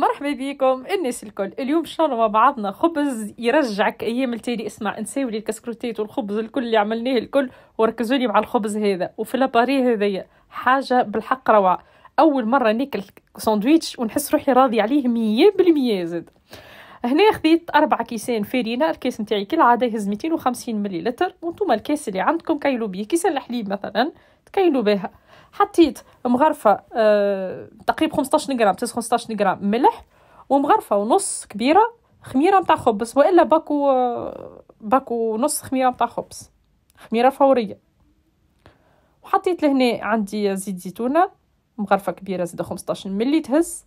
مرحبا بكم الناس الكل اليوم ان شاء الله مع بعضنا خبز يرجعك ايام التالي اسمع نساو لي الكسكروتيت والخبز الكل اللي عملناه الكل وركزوا لي مع الخبز هذا وفي لاباري هذايا حاجه بالحق روعه اول مره ناكل ساندويتش ونحس روحي راضي عليه 100% زاد هنا خديت أربع كيسان فارينة الكاس نتاعي كالعادة يهز ميتين وخمسين مليلتر ونتوما الكاس اللي عندكم كيلو بيه كيسان الحليب مثلا تكيلو بها حطيت مغرفة آه تقريبا خمسطاش غرام خمسطاش غرام ملح ومغرفة ونص كبيرة خميرة متاع خبز وإلا باكو آه، باكو نص خميرة متاع خبز خميرة فورية وحطيت لهنا عندي زيت زيتونة مغرفة كبيرة زيادة خمسطاش ملي تهز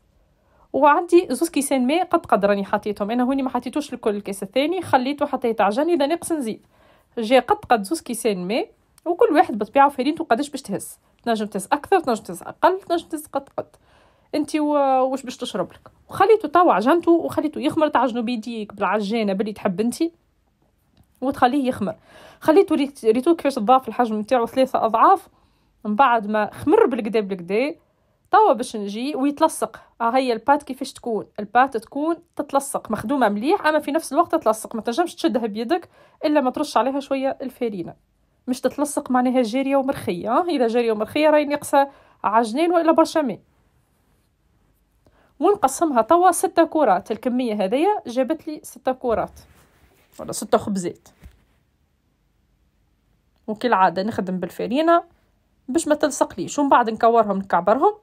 وعندي زوز كيسان ماء قد قد راني حطيتهم انا هوني ما حطيتوش لكل الكاس الثاني خليته حتى يتعجن اذا ناقص نزيد جا قد قد زوز كيسان ماء وكل واحد بطبيعه فريد قداش باش تهز تنجم تهز اكثر تنجم تهز اقل تنجم تهز قد قد انت واش باش تشرب لك وخليته توا عجنته وخليته يخمر تعجنو بيديك بالعجانه باللي تحب انت وتخليه يخمر خليته ريتو كيفاش تضاف الحجم نتاعو ثلاثه اضعاف من بعد ما خمر بالقدا بالقدا توا باش نجي ويتلصق ها آه، هي البات كيفاش تكون البات تكون تتلصق مخدومه مليح اما في نفس الوقت تتلصق ما تنجمش تشدها بيدك الا ما ترش عليها شويه الفارينه مش تتلصق معناها جاريه ومرخيه ها آه، اذا جاريه ومرخيه راهي ناقصه عجنين والا برشا ماء ونقسمها توا ستة كرات الكمية هذيا جابت لي ستة كرات ولا ستة خبزات وكالعادة نخدم بالفرينة باش ما تلصقليش ومن بعد نكورهم نكعبرهم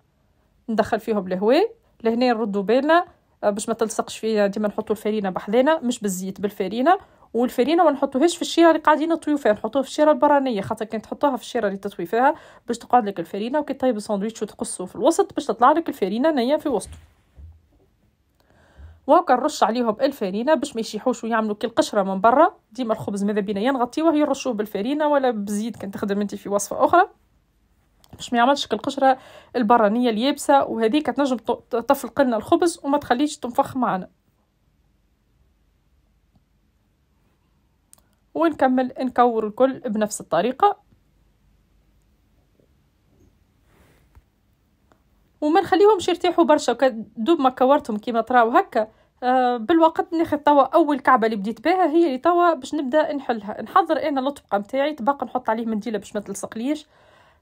ندخل فيهم الهواء لهنا نردو بالنا آه، باش ما تلصقش فينا ديما نحطو الفرينه بحذانا مش بالزيت بالفرينه والفرينه ما نحطوهاش في الشيره اللي قاعدين نطويو فيها نحطوها في الشيره البرانيه خاطر كي تحطوها في الشيره اللي تطوي فيها باش تقعد لك الفرينه وكي طيب الساندويتش وتقصو في الوسط باش تطلع لك الفرينه نيه في وسطه وهكا نرش عليهم الفرينه باش ما يشيحوش ويعملوا كي القشره من برا ديما الخبز ماذا بينا ينغطيوه نغطيوه يرشوه بالفرينه ولا بزيت كان تخدم انت في وصفه اخرى باش ما يعملش القشره البرانيه اليابسه وهذه تنجم تفلق لنا الخبز وما تخليش تنفخ معنا ونكمل نكور الكل بنفس الطريقه وما نخليهمش يرتاحوا برشا دوب ما كورتهم كيما تراو هكا آه بالوقت ناخذ توا اول كعبه اللي بديت بها هي اللي توا باش نبدا نحلها نحضر انا الطبقه نتاعي طبق نحط عليه منديله باش ما تلصقليش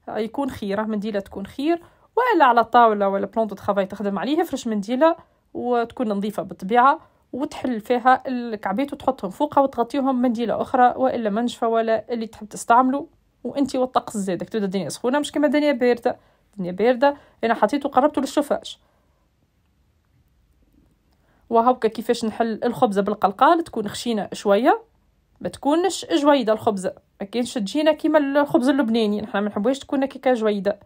يكون خير راه منديله تكون خير والا على الطاوله ولا بلون دو تخدم عليها فرش منديله وتكون نظيفه بالطبيعه وتحل فيها الكعبات وتحطهم فوقها وتغطيهم منديله اخرى والا منشفه ولا اللي تحب تستعمله وانت والطقس زادك تبدا الدنيا سخونه مش كما الدنيا بارده الدنيا بارده انا حطيته وقربته للشفاش وهاوكا كيفاش نحل الخبزه بالقلقال تكون خشينه شويه ما تكونش جويده الخبزه ما كاينش تجينا كيما الخبز اللبناني نحنا ما نحبوش تكون كيكا جويده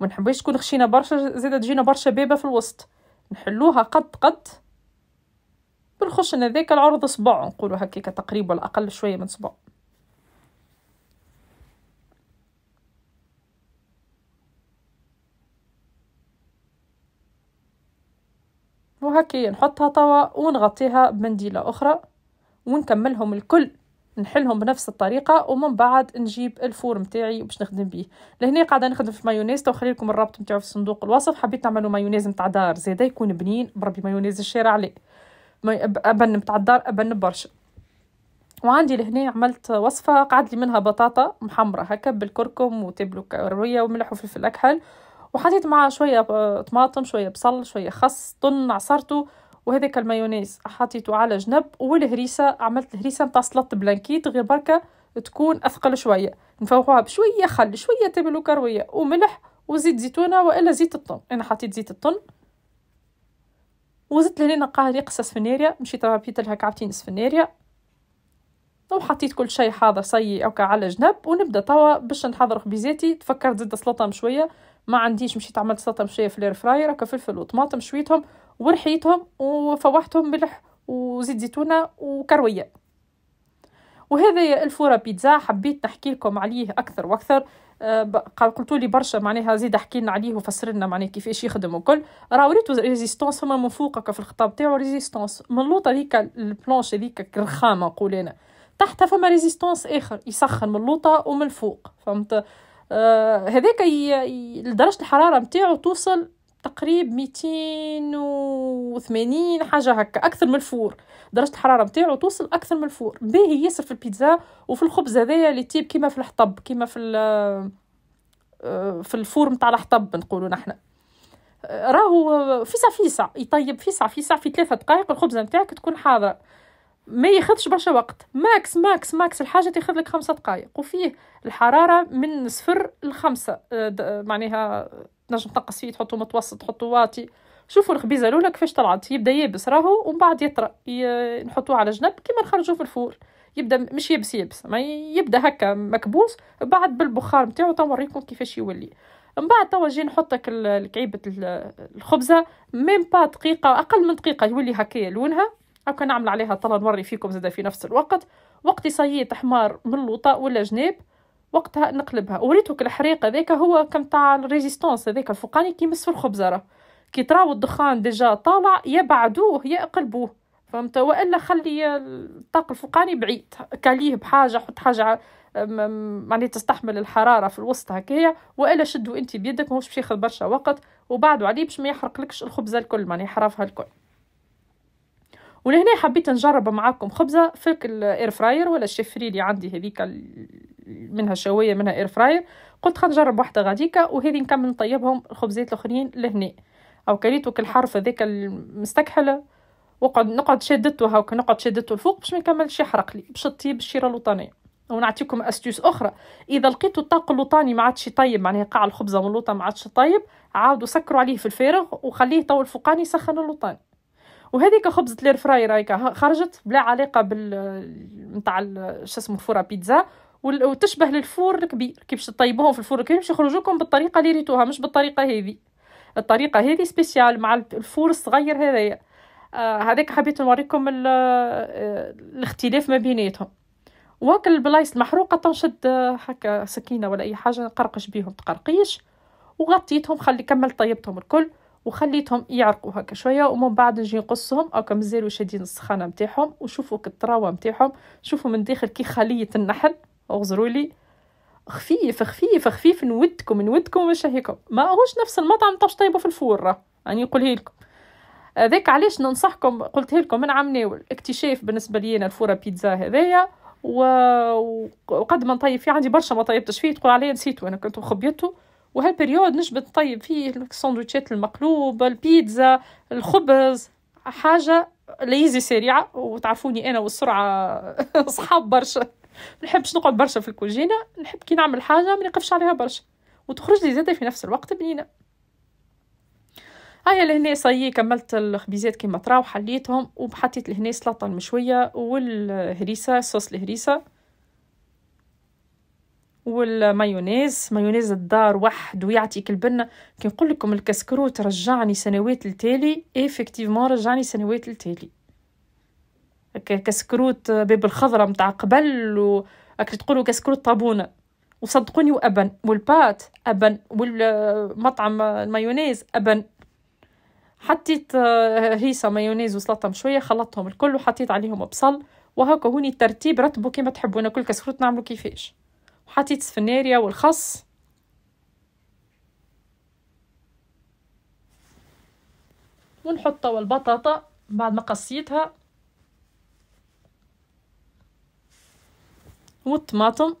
وما نحبوش تكون خشينه برشا زيد تجينا برشا بيبه في الوسط نحلوها قد قد بالخشن هذاك العرض صبع نقولوا هكاك تقريبا ولا اقل شويه من صبع وهكي نحطها توا ونغطيها بمنديله اخرى ونكملهم الكل نحلهم بنفس الطريقه ومن بعد نجيب الفور نتاعي باش نخدم بيه لهنا قاعده نخدم في مايونيز تو لكم الرابط نتاعو في صندوق الوصف حبيت نعملوا مايونيز نتاع دار زاده يكون بنين بربي مايونيز الشارع لي ابن نتاع الدار ابن برشا وعندي لهنا عملت وصفه قعد لي منها بطاطا محمره هكا بالكركم وتبلو كرويه وملح وفلفل اكحل وحطيت معها شويه آه، طماطم شويه بصل شويه خس طن عصرته وهذاك المايونيز حطيته على جنب والهريسه عملت الهريسه نتاع سلطه بلانكيت غير بركه تكون اثقل شويه نفوقوها بشويه خل شويه تبل وكرويه وملح وزيت زيتونه والا زيت الطن انا حطيت زيت الطن وزدت لهنا قاعد يقصى سفنيريا مشيت ربيت لها كعبتين سفنيريا وحطيت كل شيء حاضر صي اوكا على جنب ونبدا توا باش نحضر خبيزاتي تفكرت زدت سلطه شويه ما عنديش مشيت عملت سلطه مشويه في الاير فراير هكا فلفل وطماطم شويتهم ورحيتهم وفوحتهم ملح وزيت زيتونة وكروية وهذا الفورة بيتزا حبيت نحكي لكم عليه أكثر وأكثر آه، قلتوا لي برشا معناها زيد احكي لنا عليه وفسر لنا معناها كيفاش يخدم وكل راه وريتو ريزيستونس فما من فوقك في الخطاب تاعو ريزيستونس من لوطه هذيك البلونش هذيك الرخامه نقول انا تحتها فما ريزيستونس اخر يسخن من اللوطه ومن الفوق فهمت آه هذاك درجه الحراره نتاعو توصل تقريب 280 حاجه هكا اكثر من الفور درجه الحراره نتاعو توصل اكثر من الفور باهي ياسر في البيتزا وفي الخبز هذايا اللي تيب كيما في الحطب كيما في آه، في الفور نتاع الحطب نقولوا نحنا راهو فيسع فيسع يطيب فيسع فيسع في ثلاثة دقائق الخبزة نتاعك تكون حاضرة ما ياخذش برشا وقت ماكس ماكس ماكس الحاجة تاخذ لك خمسة دقائق وفيه الحرارة من صفر لخمسة آه، معناها تنجم تنقص فيه تحطو متوسط تحطو واطي شوفوا الخبيزه الاولى كيفاش طلعت يبدا يابس راهو ومن بعد يطرى نحطوه على جنب كيما نخرجوه في الفور يبدا مش يبس يبس ما يبدا هكا مكبوس بعد بالبخار نتاعو توريكم كيفاش يولي من بعد توا جي نحطك الكعيبه الخبزه ميم با دقيقه اقل من دقيقه يولي هكايا لونها هكا نعمل عليها طلا نوري فيكم زاده في نفس الوقت وقت يصيط حمار من اللوطه ولا جناب وقتها نقلبها وريتك الحريق هذاك هو كم تاع الريزيستونس هذاك الفوقاني كي يمس الخبزره كي تراو الدخان ديجا طالع يا بعدوه يا اقلبوه فهمت والا خلي الطاق الفوقاني بعيد كاليه بحاجه حط حاجه معني تستحمل الحراره في الوسط هكايا والا شدو انت بيدك ماهوش باش ياخذ برشا وقت وبعدو عليه باش ما يحرقلكش الخبزه الكل معناها حرفها الكل ولهنا حبيت نجرب معاكم خبزه في الاير فراير ولا الشفري اللي عندي هذيك منها الشوية منها اير فراير قلت خلينا نجرب واحده غاديكا وهذه نكمل نطيبهم الخبزات الاخرين لهنا او كريتو حرف هذاك المستكحله وقعد نقعد شدته هاكا نقعد شدته الفوق باش ما يكملش يحرق لي باش تطيب الشيره اللوطانيه ونعطيكم استيوس اخرى اذا لقيتوا الطاق اللوطاني ما عادش طيب معناها قاع الخبزه واللوطه ما عادش طيب عاودوا سكروا عليه في الفارغ وخليه طول الفوقاني يسخن اللوطاني وهذيك خبزة الفراير هيك خرجت بلا علاقة بال نتاع شو اسمه فورا بيتزا وتشبه للفور الكبير كي باش طيبوهم في الفور الكبير باش يخرجوا لكم بالطريقه اللي ريتوها مش بالطريقه هذه الطريقه هذه سبيسيال مع الفور الصغير هذايا آه هذاك حبيت نوريكم آه، الاختلاف ما بيناتهم وهاك البلايص المحروقه تنشد آه، هكا سكينه ولا اي حاجه نقرقش بيهم تقرقيش وغطيتهم خلي كمل طيبتهم الكل وخليتهم يعرقوا هكا شويه ومن بعد نجي نقصهم او مازالوا شادين السخانه نتاعهم وشوفوا التراوه نتاعهم شوفوا من داخل كي خليه النحل اغزروا لي خفيف خفيف خفيف نودكم نودكم ونشهيكم ما هوش نفس المطعم طاش طيبه في الفور راني يعني نقول لكم هذاك علاش ننصحكم قلت لكم من عام ناول اكتشاف بالنسبه لينا الفوره بيتزا هذايا و... وقد ما نطيب فيه عندي برشا ما طيبتش فيه تقول عليا نسيتو انا كنت خبيته وهالبريود نجبد نطيب فيه السندوتشات المقلوب البيتزا الخبز حاجه ليزي سريعه وتعرفوني انا والسرعه صحاب برشا ما نحبش نقعد برشا في الكوجينه نحب كي نعمل حاجه ما نقفش عليها برشا وتخرج لي زاده في نفس الوقت بنينه هيا لهنا صاي كملت الخبيزات كيما تراو حليتهم وحطيت لهنا سلطه المشويه والهريسه صوص الهريسه والمايونيز مايونيز الدار واحد يعطيك البنه كي نقول لكم الكسكروت رجعني سنوات التالي ايفيكتيفمون رجعني سنوات التالي كسكروت باب الخضرة متاع قبل وأكل تقولوا كسكروت طابونة وصدقوني وأبن والبات أبن والمطعم المايونيز أبن حطيت آه، هيصة مايونيز وسلطة شويه خلطتهم الكل وحطيت عليهم بصل وهكا هوني الترتيب رتبوا كيما تحبوا ناكل كسكروت نعملو كيفاش وحطيت سفنيريا والخس ونحط البطاطا بعد ما قصيتها والطماطم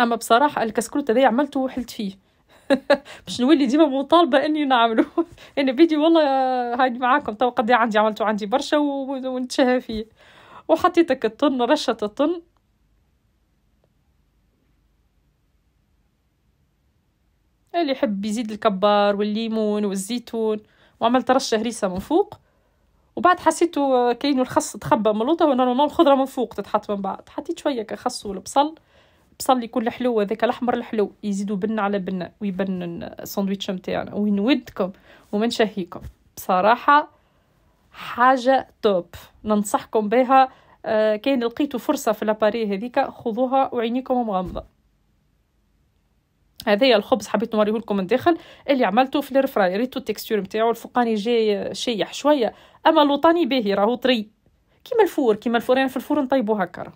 اما بصراحه الكسكروت هذايا عملته وحلت فيه باش نولي ديما مطالبه اني نعمله انا فيديو والله آه، هادي معاكم تو قد عندي عملته عندي برشا ونتشهى فيه وحطيتك الطن رشه الطن اللي يحب يزيد الكبار والليمون والزيتون وعملت رشه هريسه من فوق وبعد حسيته كاينو الخس تخبى من الوطه ونورمالمون الخضره من فوق تتحط من بعد حطيت شويه كخس والبصل بصل يكون الحلو هذاك الاحمر الحلو يزيدوا بنه على بنه ويبن الساندويتش نتاعنا ونودكم وما نشهيكم بصراحه حاجه توب ننصحكم بها آه، كاين لقيتوا فرصه في لاباري هذيك خذوها وعينيكم مغمضه هذايا الخبز حبيت نوريه لكم من داخل اللي عملته في الرفراي ريتو التكستور نتاعو الفوقاني جاي شيح شويه اما اللوطاني باهي راهو طري كيما الفور كيما الفور يعني في الفور نطيبو هكا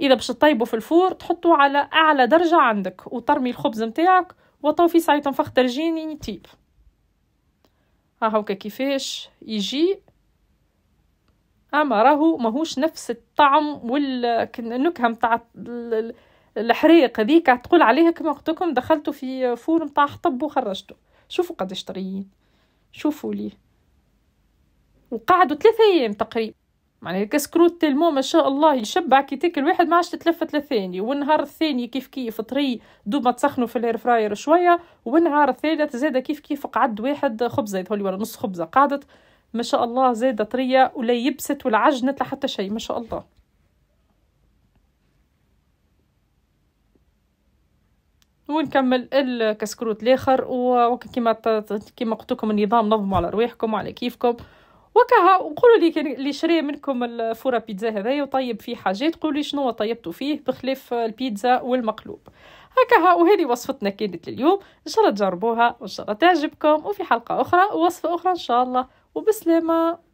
اذا باش تطيبو في الفور تحطو على اعلى درجه عندك وترمي الخبز نتاعك وطو في سايت تنفخ ترجيني تيب ها هوكا كيفاش يجي اما راهو ماهوش نفس الطعم والنكهه نتاع الحريق هذيك تقول عليها كما قلت لكم دخلته في فور نتاع حطب وخرجته شوفوا قداش طريين شوفوا ليه وقعدوا ثلاثة ايام تقريبا معناها كسكروت تلمو ما شاء الله يشبع كي تاكل واحد ما عادش تتلفت للثاني والنهار الثاني كيف كيف طري ما تسخنوا في الاير فراير شويه والنهار الثالث زاد كيف كيف قعد واحد خبزه يتولي ولا نص خبزه قعدت ما شاء الله زاد طريه ولا يبست ولا عجنت لحتى شيء ما شاء الله ونكمل الكسكروت الاخر وكما كيما قلت لكم النظام نظموا على رواحكم وعلى كيفكم وكها وقولوا لي اللي شري منكم الفوره بيتزا هذايا وطيب فيه حاجات قولوا لي شنو طيبتوا فيه بخلاف البيتزا والمقلوب هكاها وهذه وصفتنا كانت لليوم ان شاء الله تجربوها وان شاء الله تعجبكم وفي حلقه اخرى وصفه اخرى ان شاء الله وبسلامه